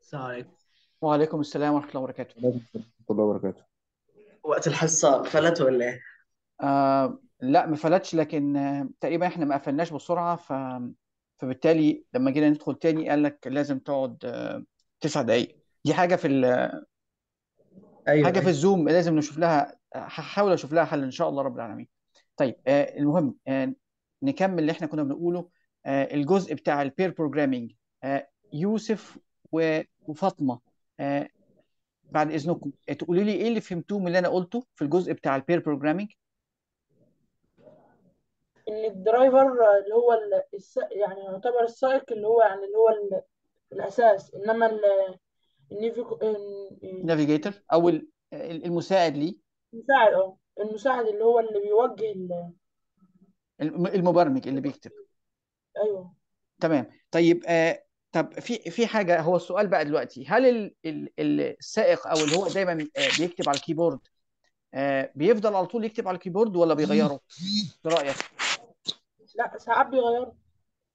السلام عليكم وعليكم السلام ورحمة الله وبركاته ورحمة الله وبركاته وقت الحصة فلت ولا ايه؟ آه لا ما فلتش لكن آه، تقريبا احنا ما قفلناش بسرعة ف... فبالتالي لما جينا ندخل تاني قال لك لازم تقعد آه، تسع دقايق دي حاجة في ال... أيوة حاجه أيوة. في الزوم لازم نشوف لها هحاول اشوف لها حل ان شاء الله رب العالمين طيب آه المهم آه نكمل اللي احنا كنا بنقوله آه الجزء بتاع البير بروجرامينج آه يوسف وفاطمه آه بعد اذنكم تقولي لي ايه اللي فهمتوه من اللي انا قلته في الجزء بتاع البير بروجرامينج ان الدرايفر اللي هو الس... يعني يعتبر السائق اللي هو يعني اللي هو الاساس انما النيفيكو... النافيجيتور او المساعد ليه المساعد اه المساعد اللي هو اللي بيوجه المبرمج اللي بيكتب ايوه تمام طيب آه طب في في حاجه هو السؤال بقى دلوقتي هل السائق او اللي هو دايما آه، بيكتب على الكيبورد آه، بيفضل على طول يكتب على الكيبورد ولا بيغيره؟ ايه رايك؟ لا ساعات بيغيره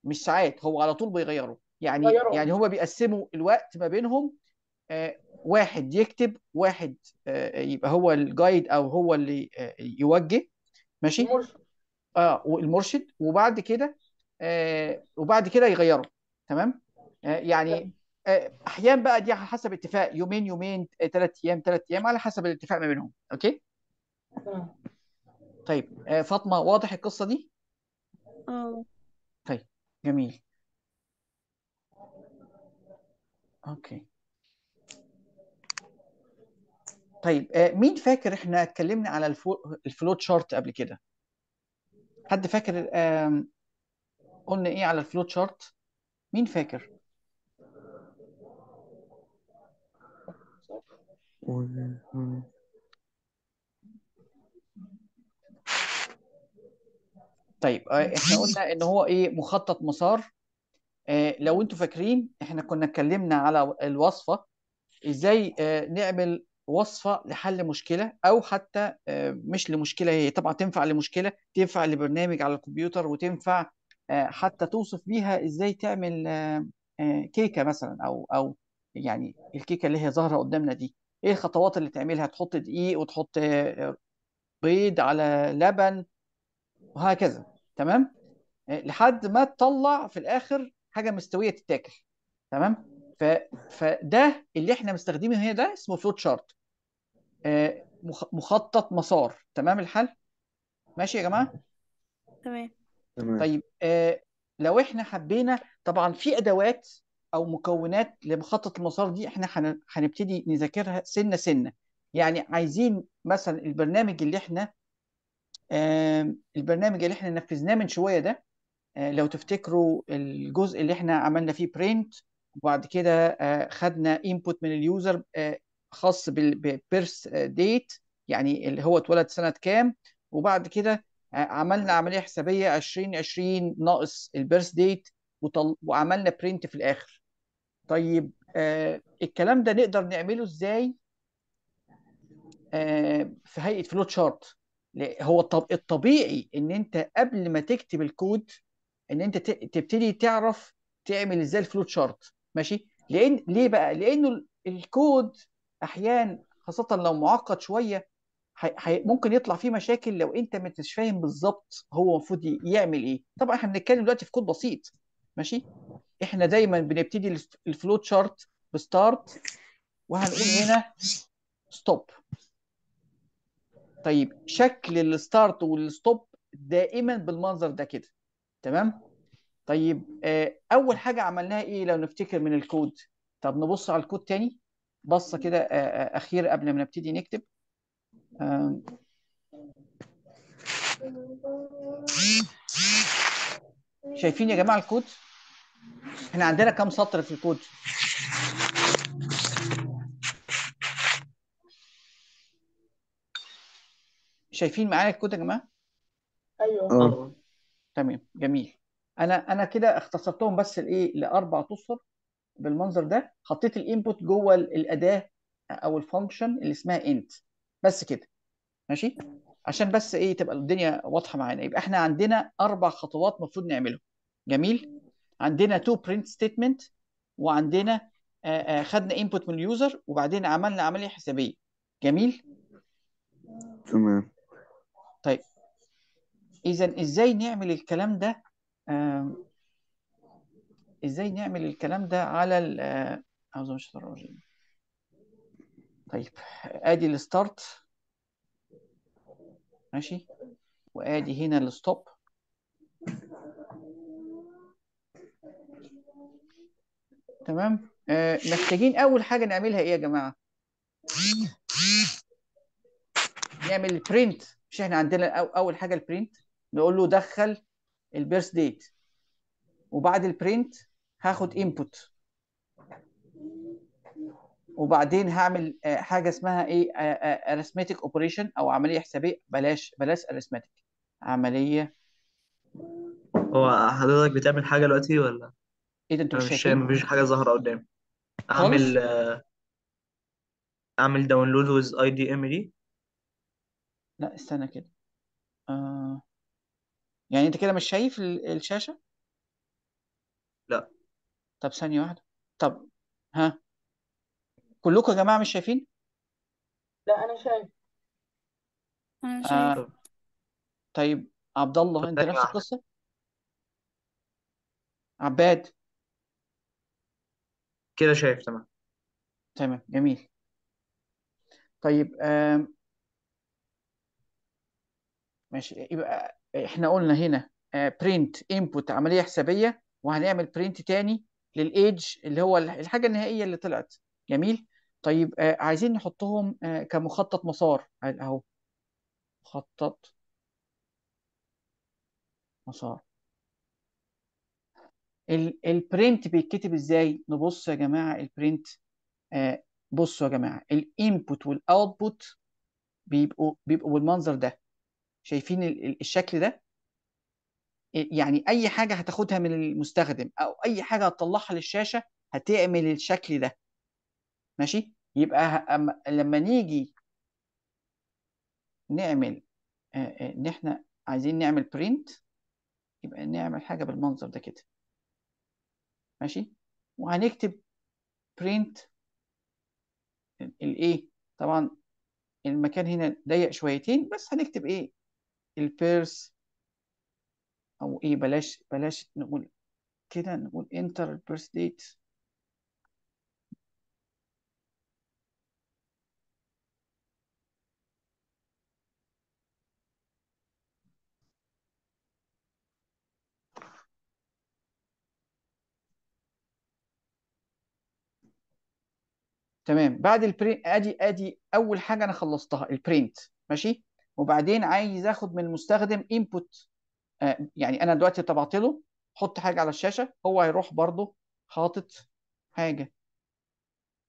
مش ساعات هو على طول بيغيره يعني بيغيره. يعني هما بيقسموا الوقت ما بينهم آه، واحد يكتب واحد آه، يبقى هو الجايد او هو اللي آه، يوجه ماشي المرشد اه والمرشد وبعد كده آه وبعد كده يغيره تمام آه يعني احيان بقى دي على حسب اتفاق يومين يومين ثلاث ايام ثلاث ايام على حسب الاتفاق ما بينهم اوكي طيب فاطمه واضح القصه دي اه طيب جميل اوكي طيب آه، مين فاكر احنا اتكلمنا على الفو... الفلوت شارت قبل كده حد فاكر قلنا ايه على الفلوت شارت مين فاكر طيب آه، احنا قلنا ان هو ايه مخطط مسار اه لو انتوا فاكرين احنا كنا اتكلمنا على الوصفه ازاي اه نعمل وصفه لحل مشكله او حتى آه، مش لمشكله هي طبعا تنفع لمشكله تنفع لبرنامج على الكمبيوتر وتنفع آه، حتى توصف بيها ازاي تعمل آه، كيكه مثلا او او يعني الكيكه اللي هي ظاهره قدامنا دي ايه الخطوات اللي تعملها تحط دقيق وتحط بيض على لبن وهكذا تمام لحد ما تطلع في الاخر حاجه مستويه تتاكل تمام فده اللي احنا مستخدمينه هنا ده اسمه فلوت شارت آه، مخطط مسار تمام الحل ماشي يا جماعه تمام طيب آه، لو احنا حبينا طبعا في ادوات او مكونات لمخطط المسار دي احنا هنبتدي نذاكرها سنه سنه يعني عايزين مثلا البرنامج اللي احنا البرنامج اللي احنا نفذناه من شويه ده آه، لو تفتكروا الجزء اللي احنا عملنا فيه برينت وبعد كده آه، خدنا انبوت من اليوزر آه، خاص بالبيرس ديت يعني اللي هو اتولد سنه كام وبعد كده آه، عملنا عمليه حسابيه 2020 ناقص البيرث ديت وعملنا برنت في الاخر طيب الكلام ده نقدر نعمله ازاي في هيئه فلوت شارت هو الطبيعي ان انت قبل ما تكتب الكود ان انت تبتدي تعرف تعمل ازاي الفلوت شارت ماشي لان ليه بقى لانه الكود احيانا خاصه لو معقد شويه حي... ممكن يطلع فيه مشاكل لو انت ما انتش فاهم بالظبط هو المفروض يعمل ايه طبعا احنا بنتكلم دلوقتي في كود بسيط ماشي احنا دايما بنبتدي الفلو تشارت بستارت وهنقول هنا ستوب طيب شكل الستارت والستوب دائما بالمنظر ده كده تمام طيب آه، اول حاجه عملناها ايه لو نفتكر من الكود طب نبص على الكود تاني بصه كده آه، آه، اخيره قبل ما نبتدي نكتب شايفين يا جماعه الكود احنا عندنا كام سطر في الكود شايفين معايا الكود يا جماعه ايوه تمام جميل انا انا كده اختصرتهم بس لايه لاربع اسطر بالمنظر ده حطيت الانبوت جوه الاداه او الفانكشن اللي اسمها انت بس كده ماشي عشان بس ايه تبقى الدنيا واضحه معانا يبقى احنا عندنا اربع خطوات المفروض نعملهم جميل عندنا تو برنت ستيتمنت وعندنا خدنا انبوت من اليوزر وبعدين عملنا عمليه حسابيه جميل تمام طيب اذا ازاي نعمل الكلام ده ازاي نعمل الكلام ده على ال آه، عاوز بالله الشيطان طيب ادي الستارت ماشي وادي هنا الستوب تمام آه محتاجين اول حاجه نعملها ايه يا جماعه نعمل برنت مش احنا عندنا اول حاجه البرنت نقول له دخل البيرث ديت وبعد البرنت هاخد انبوت وبعدين هعمل آه، حاجه اسمها ايه ارثمتيك آه، اوبريشن آه، او عمليه حسابيه بلاش بلاش ارثمتيك عمليه هو حضرتك بتعمل حاجه دلوقتي ولا ايه ده انتوا مش شايفين مفيش حاجه ظاهره قدامي اعمل اعمل داونلود ويز اي دي ام دي لا استنى كده آه. يعني انت كده مش شايف الشاشة لا طب ثانية واحدة طب ها كلكم يا جماعة مش شايفين لا انا شايف انا آه، شايف آه طيب عبد الله طب انت ثانية نفس واحدة القصة عباد كده شايف تمام تمام جميل طيب آه. ماشي يبقى احنا قلنا هنا برنت آه، انبوت عمليه حسابيه وهنعمل برنت تاني للايدج اللي هو الحاجه النهائيه اللي طلعت جميل طيب آه، عايزين نحطهم آه، كمخطط مسار اهو مخطط مسار البرنت بيتكتب ازاي نبص يا جماعه البرنت بصوا يا جماعه الانبوت والاوتبوت بيبقوا بيبقوا بالمنظر ده شايفين الشكل ده يعني اي حاجه هتاخدها من المستخدم او اي حاجه هتطلعها للشاشه هتعمل الشكل ده ماشي يبقى لما نيجي نعمل ان احنا عايزين نعمل برينت يبقى نعمل حاجه بالمنظر ده كده ماشي وهنكتب برينت الايه طبعا المكان هنا ضيق شويتين بس هنكتب ايه البيرس او ايه بلاش بلاش نقول كده نقول انتر البيرس ديت تمام بعد البرينت ادي ادي اول حاجه انا خلصتها البرينت ماشي وبعدين عايز اخد من المستخدم انبوت آه، يعني انا دلوقتي طبعت له حط حاجه على الشاشه هو هيروح برضه حاطط حاجه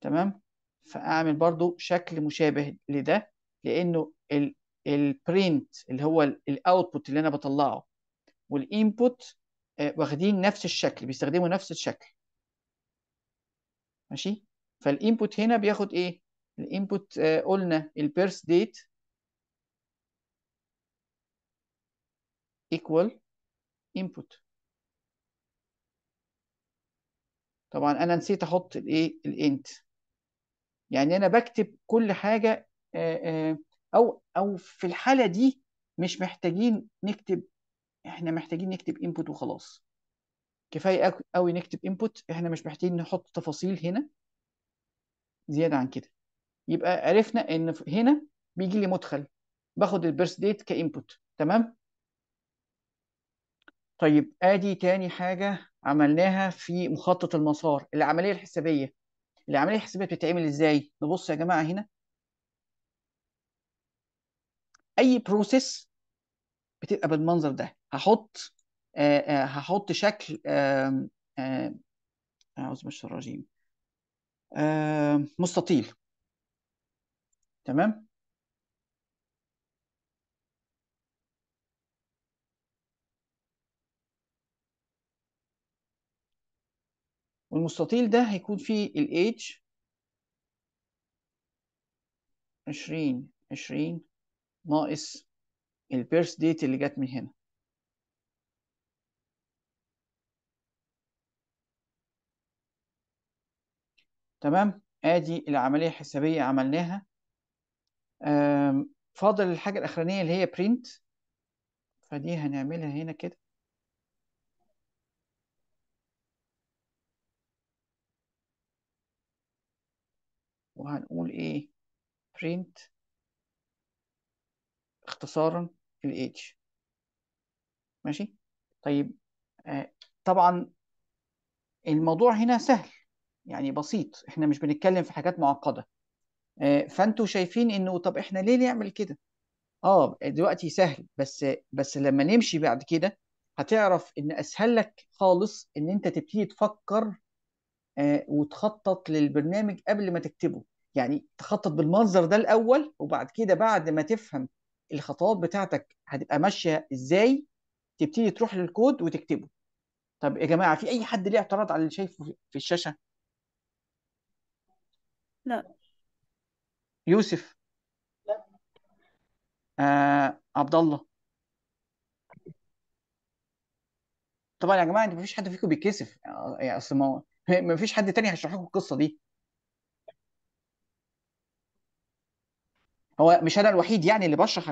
تمام فاعمل برضه شكل مشابه لده لانه البرنت اللي هو الاوتبوت اللي انا بطلعه والانبوت آه، واخدين نفس الشكل بيستخدموا نفس الشكل ماشي فالانبوت هنا بياخد ايه الانبوت آه، قلنا البيرث ديت equal input طبعا انا نسيت احط الايه الانت يعني انا بكتب كل حاجه آه، آه، او او في الحاله دي مش محتاجين نكتب احنا محتاجين نكتب انبوت وخلاص كفايه قوي نكتب انبوت احنا مش محتاجين نحط تفاصيل هنا زياده عن كده يبقى عرفنا ان هنا بيجي لي مدخل باخد البيرث ديت كانبوت تمام طيب ادي تاني حاجه عملناها في مخطط المسار العمليه الحسابيه العمليه الحسابيه بتتعمل ازاي نبص يا جماعه هنا اي بروسيس بتبقى بالمنظر ده هحط آه آه هحط شكل آه، اعوذ بالله الرجيم مستطيل تمام والمستطيل ده هيكون فيه ال H 20 20 ناقص Birth ديت اللي جت من هنا تمام ادي العمليه الحسابيه عملناها فاضل الحاجه الاخرانيه اللي هي Print فدي هنعملها هنا كده وهنقول ايه print اختصارا ال H ماشي طيب آه طبعا الموضوع هنا سهل يعني بسيط احنا مش بنتكلم في حاجات معقده آه فانتوا شايفين انه طب احنا ليه نعمل كده اه دلوقتي سهل بس بس لما نمشي بعد كده هتعرف ان اسهل لك خالص ان انت تبتدي تفكر آه وتخطط للبرنامج قبل ما تكتبه يعني تخطط بالمنظر ده الاول وبعد كده بعد ما تفهم الخطوات بتاعتك هتبقى ماشيه ازاي تبتدي تروح للكود وتكتبه طب يا جماعه في اي حد ليه اعتراض على اللي شايفه في الشاشه لا يوسف لا آه عبد الله طبعا يا جماعه انت مفيش حد فيكم بيتكسف آه، يا يعني اصل ما مفيش حد تاني هيشرح لكم القصه دي هو مش انا الوحيد يعني اللي بشرح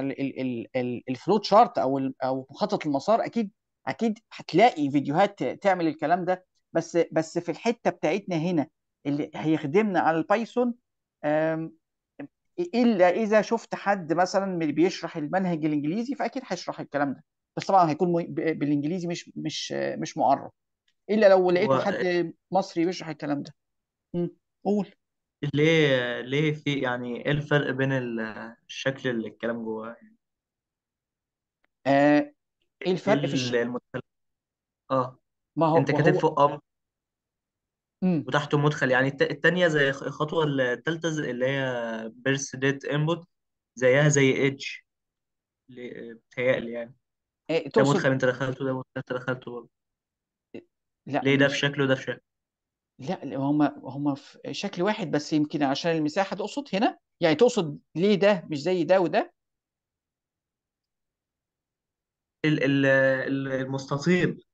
الفلو تشارت او او مخطط المسار اكيد اكيد هتلاقي فيديوهات تعمل الكلام ده بس بس في الحته بتاعتنا هنا اللي هيخدمنا على البايثون الا اذا شفت حد مثلا اللي بيشرح المنهج الانجليزي فاكيد هيشرح الكلام ده بس طبعا هيكون بالانجليزي مش مش مش مقرب الا لو لقيت حد مصري بيشرح الكلام ده قول ليه ليه في يعني ايه الفرق بين الشكل اللي الكلام جواه يعني ايه ايه الفرق في الشكل المدخل اه ما هو انت كاتب فوق اب وتحته مدخل يعني الثانيه التانية زي الخطوة التالتة اللي هي بيرث ديت انبوت زيها زي ايدج بتهيألي يعني إيه، ده تقصد مدخل انت دخلته ده مدخل انت دخلته برضه لا ليه ده في شكله وده في شكله لا هم هم في شكل واحد بس يمكن عشان المساحه تقصد هنا يعني تقصد ليه ده مش زي ده وده ال- ال- المستطيل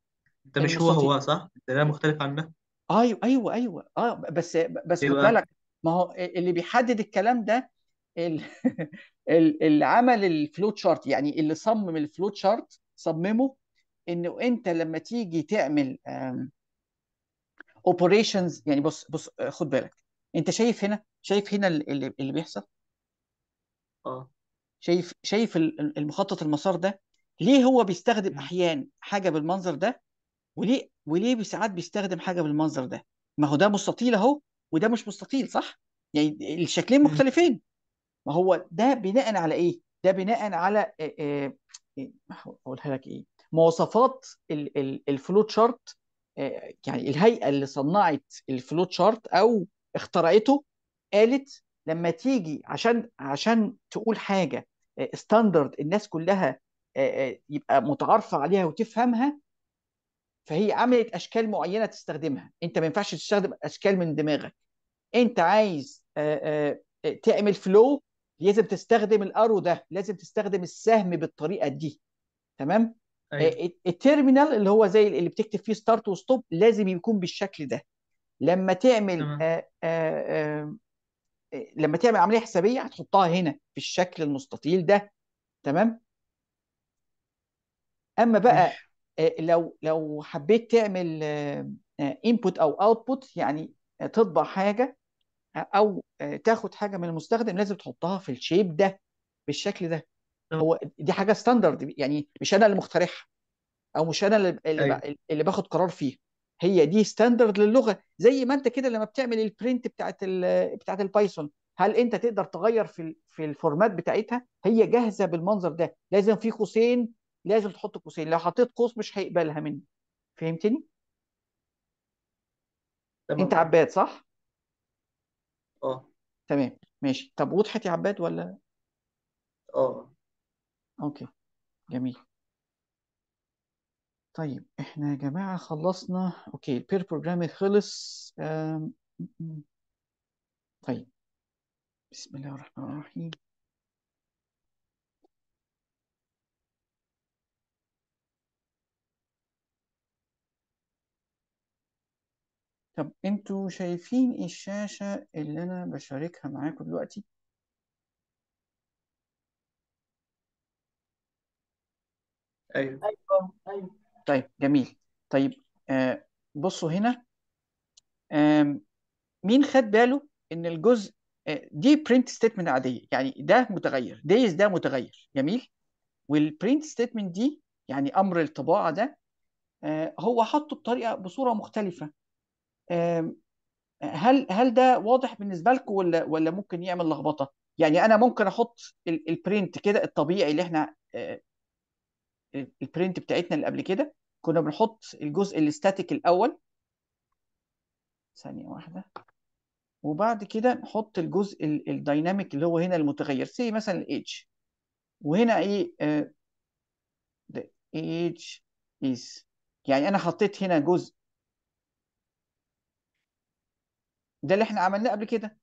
ده مش هو المستطيل هو صح؟ ده ده مختلف عنه ايوه ايوه ايوه اه بس بس إيه خد بقى؟ بالك ما هو اللي بيحدد الكلام ده اللي عمل الفلوت شارت يعني اللي صمم الفلوت شارت صممه انه انت لما تيجي تعمل اوبريشنز يعني بص بص آه، خد بالك انت شايف هنا شايف هنا اللي, اللي بيحصل اه شايف شايف المخطط المسار ده ليه هو بيستخدم احيان حاجه بالمنظر ده وليه وليه ساعات بيستخدم حاجه بالمنظر ده ما هو ده مستطيل اهو وده مش مستطيل صح يعني الشكلين مختلفين ما هو ده بناء على ايه ده بناء على اقولها آه، آه، إيه، لك ايه مواصفات الفلوت شارت يعني الهيئه اللي صنعت الفلو تشارت او اخترعته قالت لما تيجي عشان عشان تقول حاجه ستاندرد آه، الناس كلها آه، آه، يبقى متعارفه عليها وتفهمها فهي عملت اشكال معينه تستخدمها انت ما ينفعش تستخدم اشكال من دماغك انت عايز تعمل فلو لازم تستخدم الارو ده لازم تستخدم السهم بالطريقه دي تمام آه، أيوة. التيرمينال اللي هو زي اللي بتكتب فيه ستارت وستوب لازم يكون بالشكل ده لما تعمل آآ آآ آه، آه، لما تعمل عمليه حسابيه هتحطها هنا في الشكل المستطيل ده تمام اما بقى لو لو حبيت تعمل انبوت او اوتبوت يعني تطبع حاجه او تاخد حاجه من المستخدم لازم تحطها في الشيب ده بالشكل ده هو دي حاجه ستاندرد يعني مش انا اللي مخترعها او مش انا اللي, أيوة. اللي باخد قرار فيها هي دي ستاندرد للغه زي ما انت كده لما بتعمل البرنت بتاعت بتاعت البايثون هل انت تقدر تغير في في الفورمات بتاعتها هي جاهزه بالمنظر ده لازم في قوسين لازم تحط قوسين لو حطيت قوس مش هيقبلها مني فهمتني تمام انت عباد صح اه تمام ماشي طب وضحت يا عباد ولا اه اوكي جميل طيب احنا يا جماعة خلصنا اوكي البير بروجرامينج خلص طيب بسم الله الرحمن الرحيم طب انتوا شايفين الشاشة اللي انا بشاركها معاكم دلوقتي ايوه ايوه ايوه طيب جميل طيب آه بصوا هنا آه مين خد باله ان الجزء آه دي برنت ستيتمنت عاديه يعني ده متغير دايز ده متغير جميل والبرنت ستيتمنت دي يعني امر الطباعه ده آه هو حطه بطريقه بصوره مختلفه آه هل هل ده واضح بالنسبه لكم ولا ولا ممكن يعمل لخبطه يعني انا ممكن احط البرنت كده الطبيعي اللي احنا آه، البرنت بتاعتنا اللي قبل كده كنا بنحط الجزء الاستاتيك الاول ثانيه واحده وبعد كده نحط الجزء الدايناميك اللي هو هنا المتغير سي مثلا الايدج وهنا ايه uh, the age is يعني انا حطيت هنا جزء ده اللي احنا عملناه قبل كده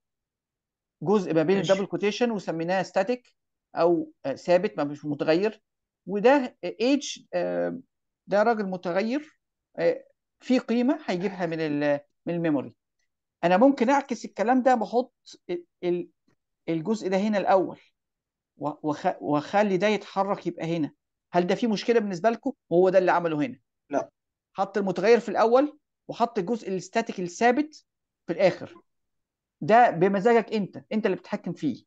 جزء ما بين الدبل كوتيشن وسميناه ستاتيك او آه، ثابت ما مش متغير وده ايدج آه، ده راجل متغير آه، في قيمه هيجيبها من من الميموري انا ممكن اعكس الكلام ده بحط الجزء ده هنا الاول واخلي ده يتحرك يبقى هنا هل ده في مشكله بالنسبه لكم وهو ده اللي عمله هنا لا حط المتغير في الاول وحط الجزء الاستاتيك الثابت في الاخر ده بمزاجك انت انت اللي بتتحكم فيه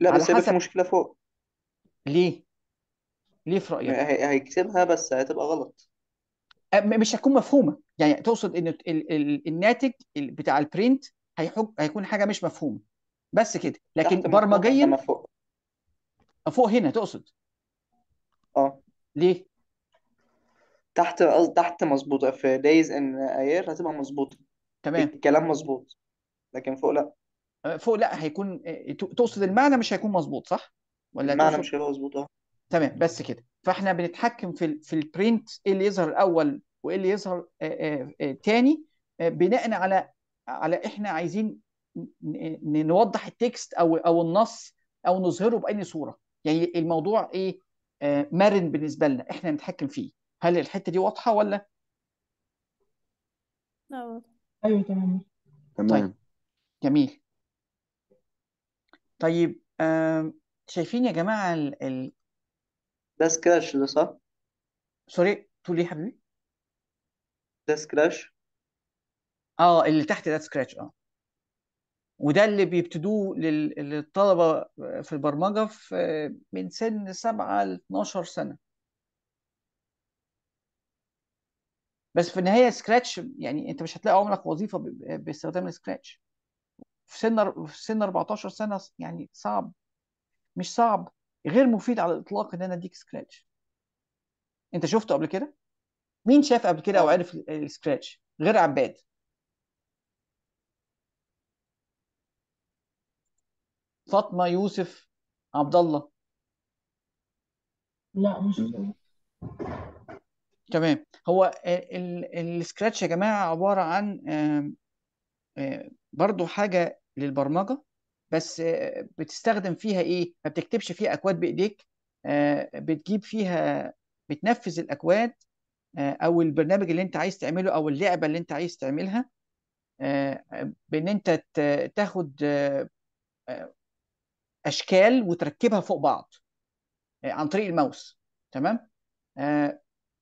لا بس حسب... مشكله فوق ليه ليه في رأيك؟ هيكتبها بس هتبقى غلط مش هتكون مفهومة يعني تقصد ان ال- ال- الناتج بتاع البرنت هيحج- هيكون حاجة مش مفهومة بس كده لكن تحت برمجيا فوق فوق هنا تقصد اه ليه؟ تحت قصد- تحت مظبوطة في دايز ان اير هتبقى مظبوطة تمام الكلام مظبوط لكن فوق لا فوق لا هيكون تقصد المعنى مش هيكون مظبوط صح؟ ولا المعنى تقصد مش هيبقى مظبوط اه تمام بس كده فاحنا بنتحكم في الـ في البرنت ايه اللي يظهر الاول وايه اللي يظهر آه، آه، آه، تاني بناء على على احنا عايزين نوضح التكست او او النص او نظهره بأي صوره يعني الموضوع ايه مرن بالنسبه لنا احنا نتحكم فيه هل الحته دي واضحه ولا لا ايوه تمام طيب. تمام طيب جميل طيب شايفين يا جماعه ال ال ده سكراش ده صح سوري تقول ايه يا حبيبي ده سكراش اه اللي تحت ده سكراتش اه وده اللي بيبتدوه للطلبه في البرمجه في من سن 7 ل 12 سنه بس في النهايه سكراتش يعني انت مش هتلاقي عمرك وظيفه باستخدام السكراتش في سن في سن 14 سنه يعني صعب مش صعب غير مفيد على الاطلاق ان انا اديك سكراتش انت شفته قبل كده مين شاف قبل كده او آه. عرف السكراتش غير عباد فاطمه يوسف عبد الله لا مش تمام هو السكراتش يا جماعه عباره عن آه، برضو حاجه للبرمجه بس آه، بتستخدم فيها ايه ما بتكتبش فيها اكواد بايديك آه، بتجيب فيها بتنفذ الاكواد آه، او البرنامج اللي انت عايز تعمله او اللعبه اللي انت عايز تعملها بان انت تاخد اشكال وتركبها فوق بعض عن طريق الماوس تمام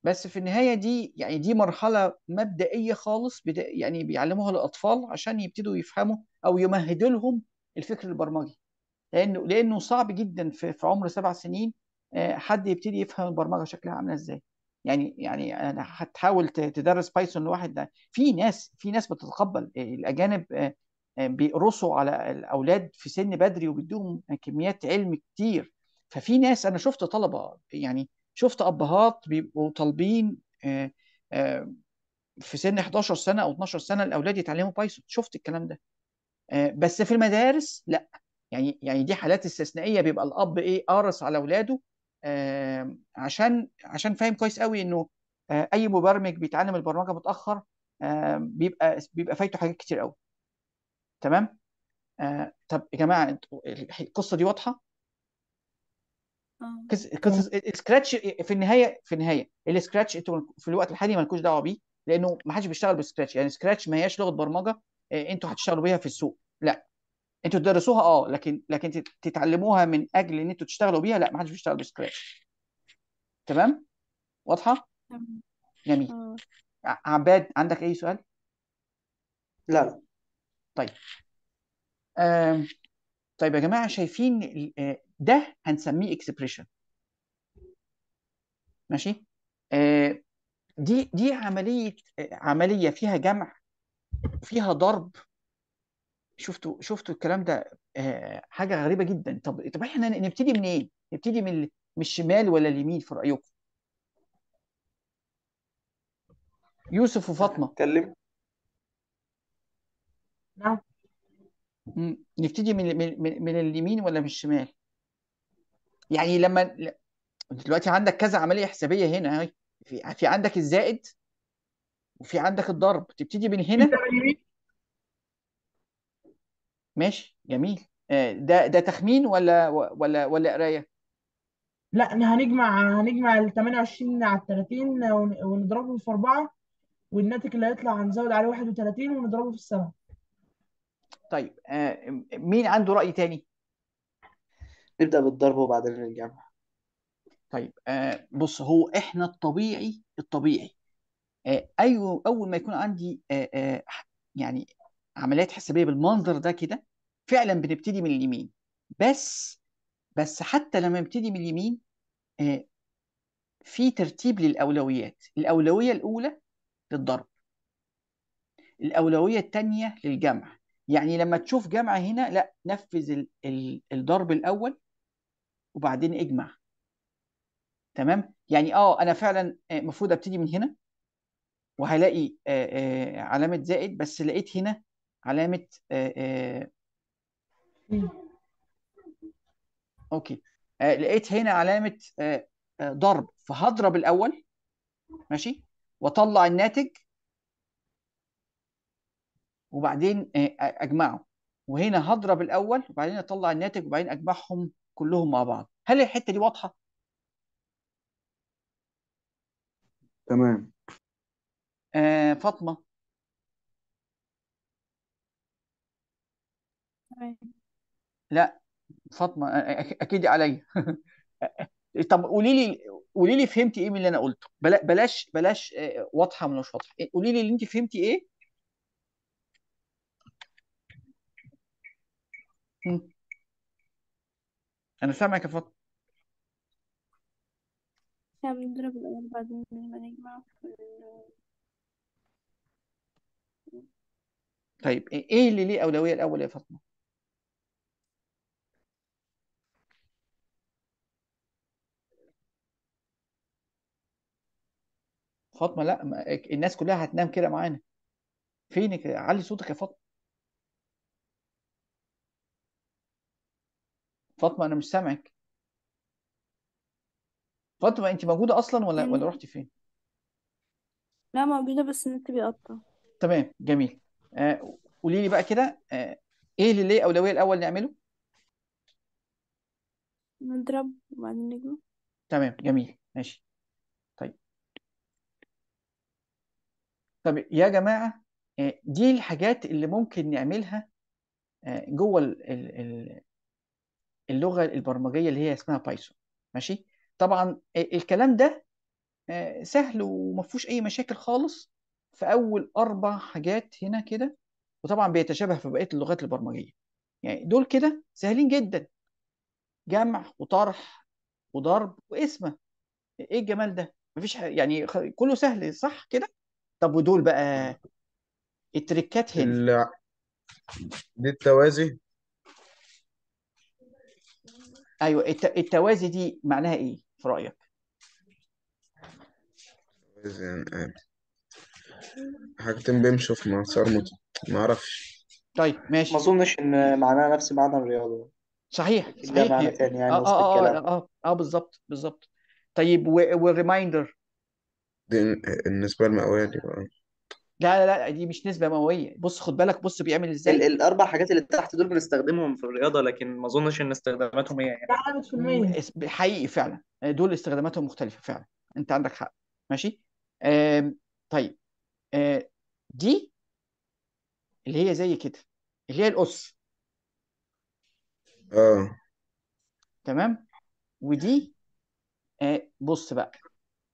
بس في النهايه دي يعني دي مرحله مبدئيه خالص يعني بيعلموها للاطفال عشان يبتدوا يفهموا او يمهدوا لهم الفكر البرمجي لانه لانه صعب جدا في, في عمر سبع سنين آه، حد يبتدي يفهم البرمجه شكلها عامله ازاي يعني يعني انا هتحاول تدرس بايثون لواحد ده في ناس في ناس بتتقبل آه، الاجانب آه، بيقرصوا على الاولاد في سن بدري وبيدوهم كميات علم كتير ففي ناس انا شفت طلبه يعني شفت ابهات بيبقوا طالبين في سن 11 سنه او 12 سنه الاولاد يتعلموا بايثون شفت الكلام ده آه، بس في المدارس لا يعني يعني دي حالات استثنائيه بيبقى الاب ايه قارص على اولاده آه، عشان عشان فاهم كويس قوي انه آه، اي مبرمج بيتعلم البرمجه متاخر بيبقى بيبقى فايته حاجات كتير قوي تمام طب يا جماعه القصه دي واضحه قصص السكراتش في النهايه في النهايه السكراتش انتوا في الوقت الحالي مالكوش دعوه بيه لانه ما حدش بيشتغل بالسكراتش يعني سكراتش ما هياش لغه برمجه آه، انتوا هتشتغلوا بيها في السوق لا انتوا تدرسوها اه لكن لكن تتعلموها من اجل ان انتوا تشتغلوا بيها لا ما حدش بيشتغل بسكراتش تمام واضحه جميل آه. عباد عندك اي سؤال لا لا طيب طيب يا جماعه شايفين آه، ده هنسميه اكسبريشن ماشي دي دي عمليه عمليه فيها جمع فيها ضرب شفتوا شفتوا الكلام ده آه، حاجه غريبه جدا طب طب احنا نبتدي منين؟ إيه؟ نبتدي من من الشمال ولا اليمين في رايكم؟ يوسف وفاطمه اتكلم نعم نبتدي من من من اليمين ولا من الشمال؟ يعني لما دلوقتي عندك كذا عمليه حسابيه هنا في عندك الزائد وفي عندك الضرب تبتدي من هنا ماشي جميل آه، ده ده تخمين ولا ولا ولا قرايه لا احنا هنجمع هنجمع ال 28 على ال 30 ونضربه ونضربهم في 4 والناتج اللي هيطلع هنزود عليه 31 ونضربه في 7 طيب آه، مين عنده رأي تاني نبدأ بالضرب وبعدين الجمع طيب آه، بص هو احنا الطبيعي الطبيعي آه، ايوه اول ما يكون عندي آه، آه، يعني عمليات حسابيه بالمنظر ده كده فعلا بنبتدي من اليمين بس بس حتى لما نبتدي من اليمين في ترتيب للاولويات الاولويه الاولى للضرب الاولويه الثانيه للجمع يعني لما تشوف جمع هنا لا نفذ الضرب الاول وبعدين اجمع تمام يعني اه انا فعلا المفروض ابتدي من هنا وهلاقي علامة زائد بس لقيت هنا علامة اوكي لقيت هنا علامة ضرب فهضرب الأول ماشي واطلع الناتج وبعدين اجمعه وهنا هضرب الاول وبعدين اطلع الناتج وبعدين اجمعهم كلهم مع بعض هل الحته دي واضحه تمام آه فاطمة لا فاطمة أكيد عليا طب قولي لي قولي لي فهمتي إيه من اللي أنا قلته بلا- بلاش بلاش آه، واضحة ولا مش واضحة قولي لي اللي أنت فهمتي إيه أنا سامعك يا فاطمة احنا بنضرب الأول بعدين لما نجمع طيب إيه-, ايه اللي ليه اولويه الاول يا فاطمه فاطمه لا الناس كلها هتنام كده معانا فينك علي صوتك يا فاطمه فاطمه انا مش سامعك فاطمه انت موجوده اصلا ولا ولا رحتي فين لا موجودة بس النت بيقطع تمام جميل آه، قولي لي بقى كده آه، ايه اللي ليه اولويه الاول نعمله نضرب وبعدين نجمع تمام جميل ماشي طيب طب يا جماعه آه، دي الحاجات اللي ممكن نعملها جوه اللغه البرمجيه اللي هي اسمها بايثون ماشي طبعا الكلام ده سهل وما فيهوش اي مشاكل خالص في اول اربع حاجات هنا كده وطبعا بيتشابه في بقيه اللغات البرمجيه يعني دول كده سهلين جدا جمع وطرح وضرب واسمه ايه الجمال ده مفيش حاجة يعني كله سهل صح كده طب ودول بقى التريكات هنا ال... دي التوازي ايوه الت... التوازي دي معناها ايه في رايك؟ حاجتين بيمشوا في مسار ما اعرفش طيب ماشي ما اظنش ان معناها نفس معنى الرياضه صحيح اكيد صحيح معنى تاني يعني اه وسط اه اه الكلام اه اه, آه، بالظبط بالظبط طيب والريمايندر دي النسبة المئوية دي بقى لا لا لا دي مش نسبة مئوية بص خد بالك بص بيعمل ازاي الاربع حاجات اللي تحت دول بنستخدمهم في الرياضه لكن ما اظنش ان استخداماتهم هي يعني 100% حقيقي فعلا دول استخداماتهم مختلفة فعلا انت عندك حق ماشي طيب آه، دي اللي هي زي كده اللي هي الأس اه تمام ودي آه، بص بقى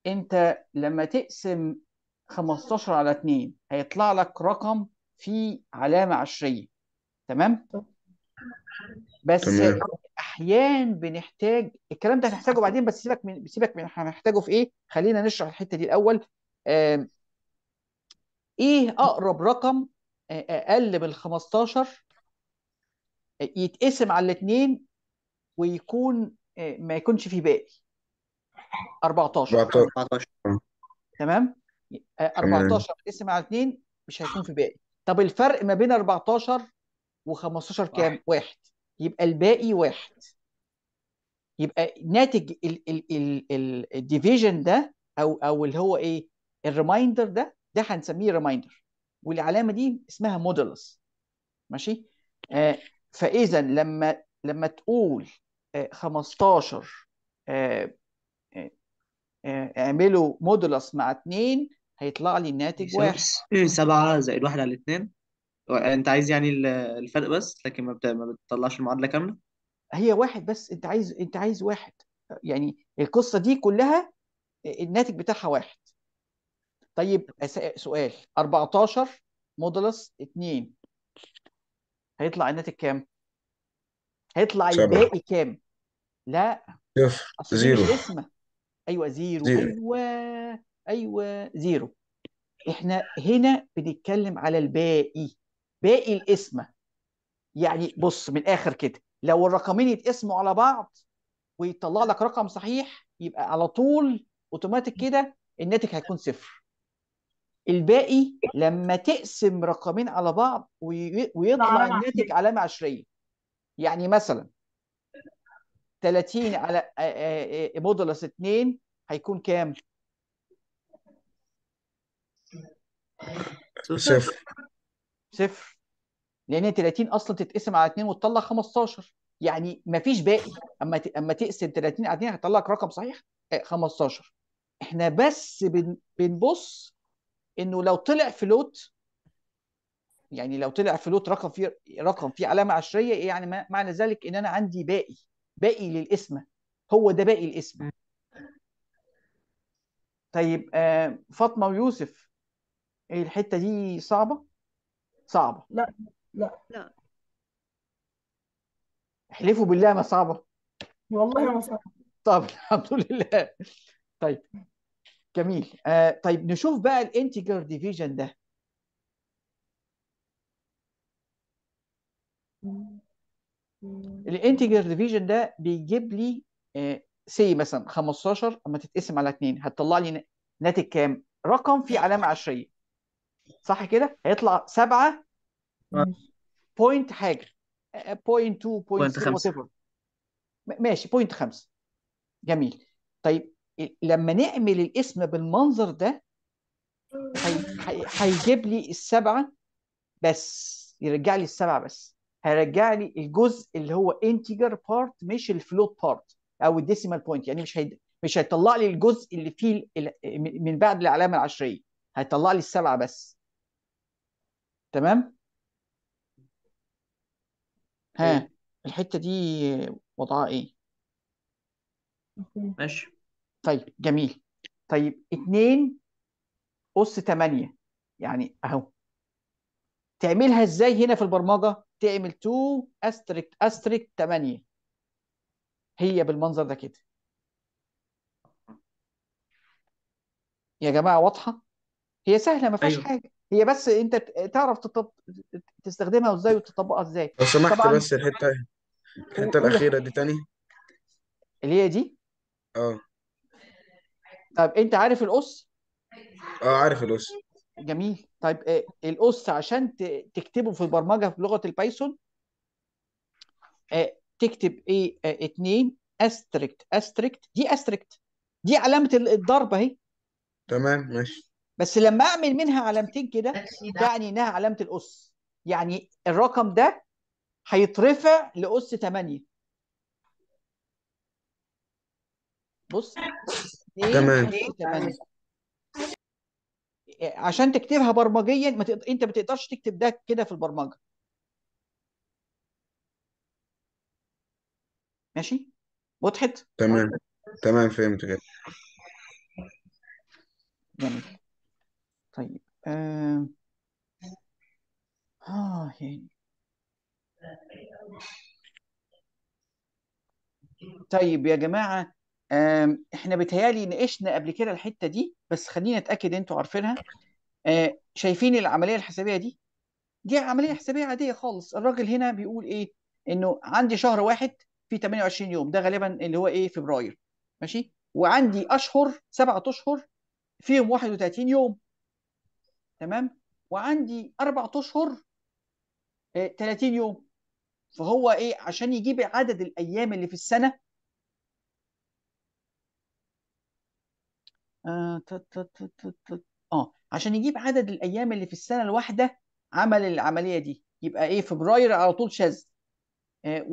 انت لما تقسم 15 على 2 هيطلع لك رقم فيه علامة عشرية تمام بس تمام احيان بنحتاج الكلام ده هنحتاجه بعدين بس سيبك من سيبك من هنحتاجه في ايه خلينا نشرح الحته دي الاول آه ايه اقرب رقم اقل من 15 يتقسم على الاثنين ويكون ما يكونش فيه باقي 14 14 تمام 14 اتقسم على 2 مش هيكون في باقي طب الفرق ما بين 14 و15 كام واحد يبقى الباقي واحد يبقى ناتج الديفيجن ده او او اللي هو ايه الريمايندر ده ده هنسميه ريمايندر والعلامه دي اسمها مودولس ماشي آه فاذا لما لما تقول آه 15 آه،, آه،, آه اعملوا مودولس مع 2 هيطلع لي الناتج واحد 7 زائد 1 على 2 انت عايز يعني الفرق بس لكن ما بتطلعش المعادله كامله هي واحد بس انت عايز انت عايز واحد يعني القصه دي كلها آه، الناتج بتاعها واحد طيب سؤال 14 مودولس 2 هيطلع الناتج كام؟ هيطلع الباقي كام؟ لا زيرو اسمه ايوه زيرو, زيرو ايوه ايوه زيرو احنا هنا بنتكلم على الباقي باقي القسمه يعني بص من الاخر كده لو الرقمين يتقسموا على بعض ويطلع لك رقم صحيح يبقى على طول اوتوماتيك كده الناتج هيكون صفر الباقي لما تقسم رقمين على بعض ويطلع نعم. الناتج علامه عشريه يعني مثلا 30 على مودولس 2 هيكون كام؟ صفر صفر لان 30 اصلا تتقسم على 2 وتطلع 15 يعني مفيش باقي اما اما تقسم 30 على 2 هيطلع لك رقم صحيح 15 احنا بس بنبص انه لو طلع فلوت يعني لو طلع فلوت رقم فيه رقم فيه علامه عشريه إيه يعني معنى ذلك ان انا عندي باقي باقي للاسم هو ده باقي الاسم طيب آه، فاطمه ويوسف الحته دي صعبه صعبه لا لا لا احلفوا بالله ما صعبه والله ما صعبه طب الحمد لله طيب جميل آه طيب نشوف بقى الانتجر ديفيجن ده الانتجر ديفيجن ده بيجيب لي آه سي مثلا 15 اما تتقسم على 2 هتطلع لي ناتج كام؟ رقم فيه علامه عشريه صح كده؟ هيطلع 7 بوينت حاجه بوينت 2 بوينت 5 ماشي بوينت 5 جميل طيب لما نعمل الاسم بالمنظر ده هيجيب لي السبعه بس يرجع لي السبعه بس هيرجع لي الجزء اللي هو انتجر بارت مش الفلوت بارت او الديسيمال بوينت يعني مش هيد... مش هيطلع لي الجزء اللي فيه ال... من بعد العلامه العشريه هيطلع لي السبعه بس تمام ها طيب. الحته دي وضعها ايه ماشي طيب جميل طيب 2 أس 8 يعني أهو تعملها إزاي هنا في البرمجة؟ تعمل 2 أستريك أستريك 8 هي بالمنظر ده كده يا جماعة واضحة؟ هي سهلة ما فيهاش أيوه. حاجة هي بس أنت تعرف تطب... تستخدمها إزاي وتطبقها إزاي لو سمحت طبعا بس الحتة الحتة الأخيرة دي تاني اللي هي دي؟ اه طب انت عارف القص اه عارف القص جميل طيب إيه القص عشان تكتبه في البرمجه في لغه البايثون آه، تكتب ايه آه، اتنين استريكت استريكت دي استريكت دي علامه الضرب اهي تمام ماشي بس لما اعمل منها علامتين كده يعني انها علامه الأس يعني الرقم ده هيترفع لأس 8 بص تمام إيه؟ إيه؟ إيه؟ يعني. عشان تكتبها برمجيا ما تقد... انت ما تقدرش تكتب ده كده في البرمجة ماشي وضحت تمام تمام فهمت كده جميل طيب آه... آه يعني طيب يا جماعة احنا بيتهيألي ناقشنا قبل كده الحته دي بس خلينا نتاكد انتوا عارفينها آه، شايفين العمليه الحسابيه دي دي عمليه حسابيه عاديه خالص الراجل هنا بيقول ايه انه عندي شهر واحد في 28 يوم ده غالبا اللي هو ايه فبراير ماشي وعندي اشهر سبعة اشهر فيهم 31 يوم تمام وعندي اربع اشهر 30 آه، يوم فهو ايه عشان يجيب عدد الايام اللي في السنه آه،, آه عشان يجيب عدد الايام اللي في السنه الواحده عمل العمليه دي يبقى ايه فبراير على طول شاذ آه،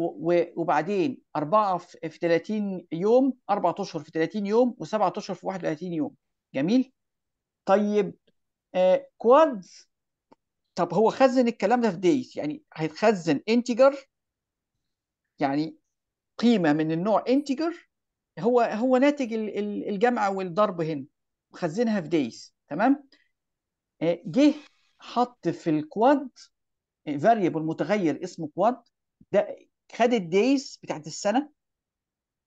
وبعدين 4 في 30 يوم 4 أشهر في 30 يوم و7 أشهر في 31 يوم جميل طيب آه كواد طب هو خزن الكلام ده في دايز يعني هيتخزن انتجر يعني قيمة من النوع انتجر هو هو ناتج الجمع والضرب هنا مخزنها في دايز تمام آه، جه حط في الكواد فاريبل متغير اسمه كواد ده خد الدايز بتاعت السنه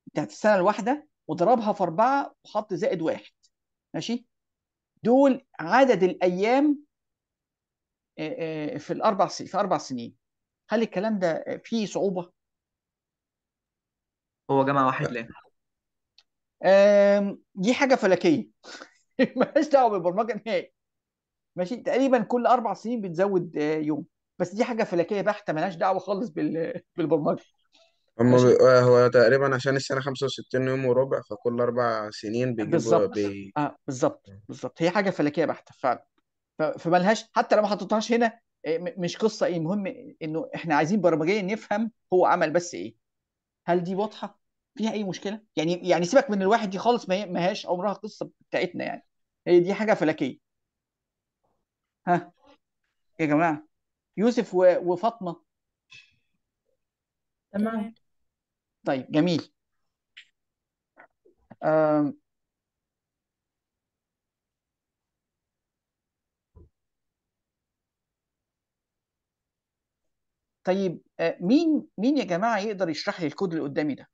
بتاعت السنه الواحده وضربها في اربعه وحط زائد واحد ماشي دول عدد الايام آه، آه، في الاربع سنين في اربع سنين هل الكلام ده فيه صعوبه؟ هو جمع واحد ليه؟ دي حاجه فلكيه مالهاش دعوه بالبرمجه نهائي ماشي تقريبا كل اربع سنين بتزود آه، يوم بس دي حاجه فلكيه بحته مالهاش دعوه خالص بالبرمجه هم ماشي هو تقريبا عشان السنه 65 يوم وربع فكل اربع سنين بيجيبوا بالظبط بي... اه بالظبط بالظبط هي حاجه فلكيه بحته فعلا فمالهاش حتى لو ما حطيتهاش هنا آه، مش قصه ايه المهم انه احنا عايزين برمجيا نفهم هو عمل بس ايه هل دي واضحه فيها اي مشكله يعني يعني سيبك من الواحد دي خالص ما هياش عمرها قصه بتاعتنا يعني هي دي حاجه فلكيه ها يا جماعه يوسف و- وفاطمه تمام طيب جميل أم... طيب آه، مين مين يا جماعه يقدر يشرح لي الكود اللي قدامي ده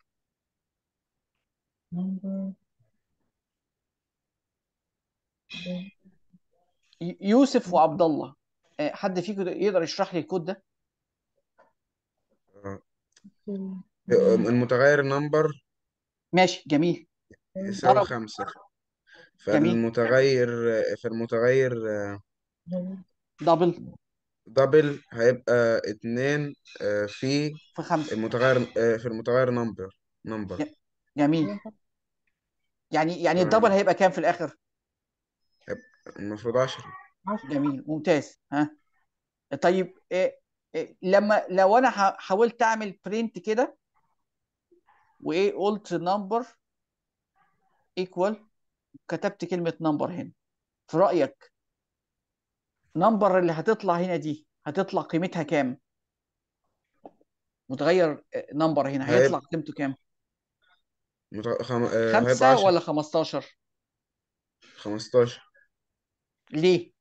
يوسف وعبد الله آه، حد فيكم يقدر يشرح لي الكود ده آه. آه، المتغير نمبر ماشي جميل يساوي خمسة فالمتغير فالمتغير دبل دبل هيبقى اتنين آه، في في خمسة المتغير في المتغير نمبر نمبر جميل يعني يعني الدبل هيبقى كام في الاخر؟ المفروض 10 جميل ممتاز ها طيب إيه، إيه، لما لو انا حاولت اعمل برنت كده وايه قلت نمبر ايكوال كتبت كلمه نمبر هنا في رايك نمبر اللي هتطلع هنا دي هتطلع قيمتها كام متغير نمبر إيه، هنا هيطلع قيمته كام خم... آه، هيبقى خمسة ولا خمستاشر خمستاشر ليه؟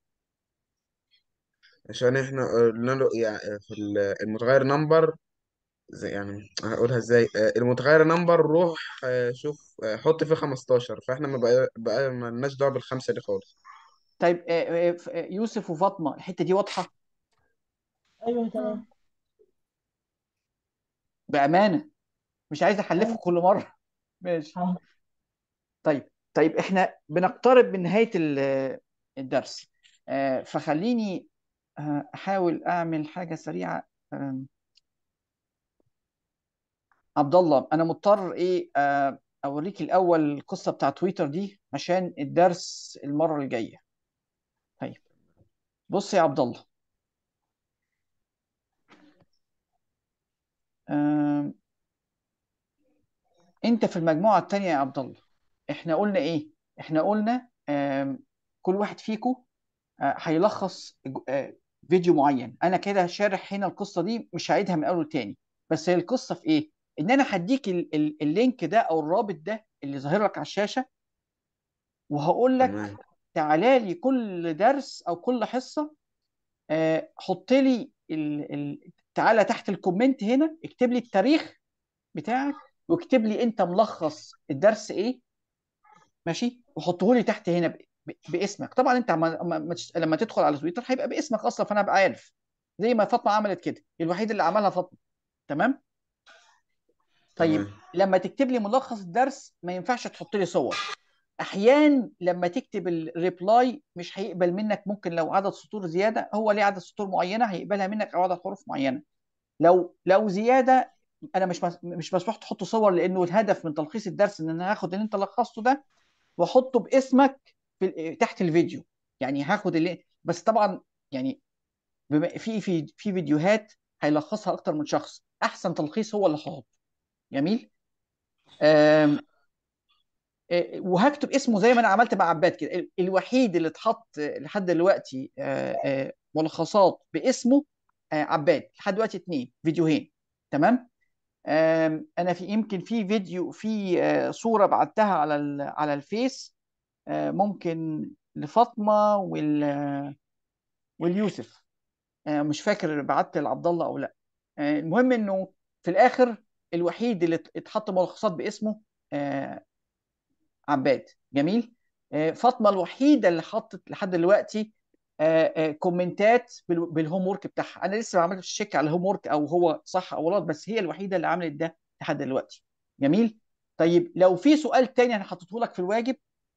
عشان احنا قلنا له يعني في المتغير نمبر زي يعني هقولها ازاي آه، المتغير نمبر روح آه، شوف حط فيه 15 فاحنا ما بقى, ما لناش دعوه بالخمسه دي خالص طيب يوسف وفاطمة الحتة دي واضحة ايوه تمام بأمانة مش عايز أحلفه أيوة. كل مرة ماشي أه. طيب طيب احنا بنقترب من نهاية الدرس أه، فخليني أه، احاول اعمل حاجة سريعة عبد الله انا مضطر ايه اوريك الاول القصة بتاع تويتر دي عشان الدرس المرة الجاية طيب بص يا عبد الله انت في المجموعه الثانيه يا عبد الله احنا قلنا ايه احنا قلنا كل واحد فيكم آه، هيلخص آه، فيديو معين انا كده شارح هنا القصه دي مش هعيدها من اول تاني بس هي القصه في ايه ان انا هديك اللينك ده او الرابط ده اللي ظاهر لك على الشاشه وهقول لك تعالى لي كل درس او كل حصه آه، حط لي تعالى تحت الكومنت هنا اكتب لي التاريخ بتاعك واكتب لي انت ملخص الدرس ايه ماشي وحطه لي تحت هنا باسمك طبعا انت لما تدخل على تويتر هيبقى باسمك اصلا فانا ابقى عارف زي ما فاطمه عملت كده الوحيد اللي عملها فاطمه تمام طيب لما تكتب لي ملخص الدرس ما ينفعش تحط لي صور احيان لما تكتب الريبلاي مش هيقبل منك ممكن لو عدد سطور زياده هو ليه عدد سطور معينه هيقبلها منك او عدد حروف معينه لو لو زياده انا مش مش مسموح تحط صور لانه الهدف من تلخيص الدرس ان انا هاخد اللي انت لخصته ده واحطه باسمك في تحت الفيديو يعني هاخد اللي بس طبعا يعني في في في فيديوهات هيلخصها اكتر من شخص احسن تلخيص هو اللي هحطه جميل أم... وهكتب اسمه زي ما انا عملت مع عباد كده الوحيد اللي اتحط لحد دلوقتي ملخصات باسمه عباد لحد دلوقتي اثنين فيديوهين تمام انا في يمكن في فيديو في آه، صوره بعتها على على الفيس آه، ممكن لفاطمه وال واليوسف آه، مش فاكر بعت لعبد الله او لا المهم انه في الاخر الوحيد اللي اتحط ملخصات باسمه عباد جميل فاطمه الوحيده اللي حطت لحد دلوقتي آه، آه، كومنتات بالهوم ورك بتاعها انا لسه ما عملتش شيك على الهوم ورك او هو صح او غلط بس هي الوحيده اللي عملت ده لحد دلوقتي جميل طيب لو في سؤال تاني انا حطيته لك في الواجب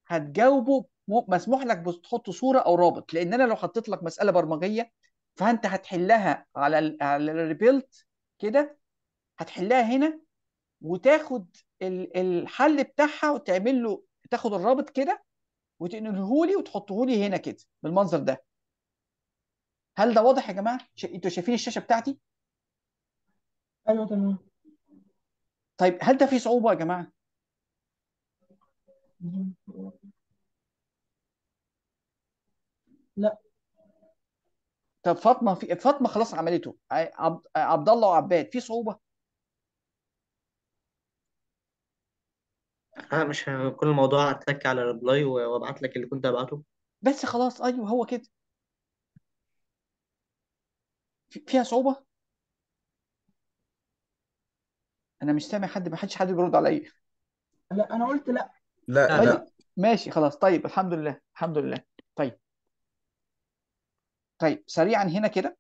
هتجاوبه مسموح لك تحط صوره او رابط لان انا لو حطيت لك مساله برمجيه فانت هتحلها على على الريبيلت كده هتحلها هنا وتاخد الحل بتاعها وتعمل له تاخد الرابط كده وتنقلهولي وتحطهولي هنا كده بالمنظر ده هل ده واضح يا جماعه ش... انتوا شايفين الشاشه بتاعتي ايوه تمام طيب هل ده في صعوبه يا جماعه لا طب فاطمه في فاطمه خلاص عملته عبد الله وعباد في صعوبه أنا مش كل الموضوع هتلك على ريبلاي وأبعت لك اللي كنت هبعته بس خلاص ايوه هو كده فيها صعوبه انا مش سامع حد ما حدش حد بيرد عليا لا انا قلت لا لا لا طيب ماشي خلاص طيب الحمد لله الحمد لله طيب طيب سريعا هنا كده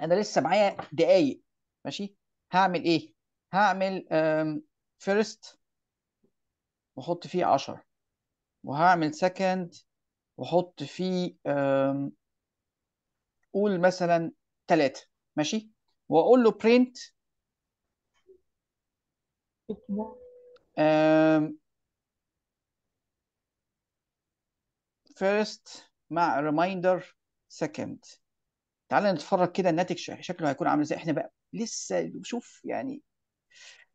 انا لسه معايا دقايق ماشي هعمل ايه هعمل آم، first واحط فيه 10 وهعمل second واحط فيه قول مثلا تلاتة ماشي واقول له print first مع reminder second تعال نتفرج كده الناتج شكله هيكون عامل ازاي احنا بقى لسه شوف يعني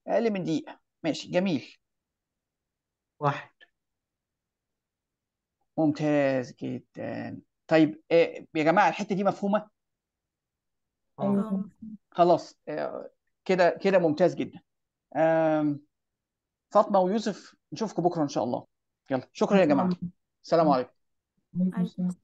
اقل من دقيقه ماشي جميل واحد ممتاز جدا طيب آه، يا جماعة الحتة دي مفهومة يا جماعه الحته دي مفهومه اه خلاص آه، كده كده ممتاز جدا فاطمة ويوسف نشوفكم بكرة إن شاء الله يلا شكرا يا جماعة السلام عليكم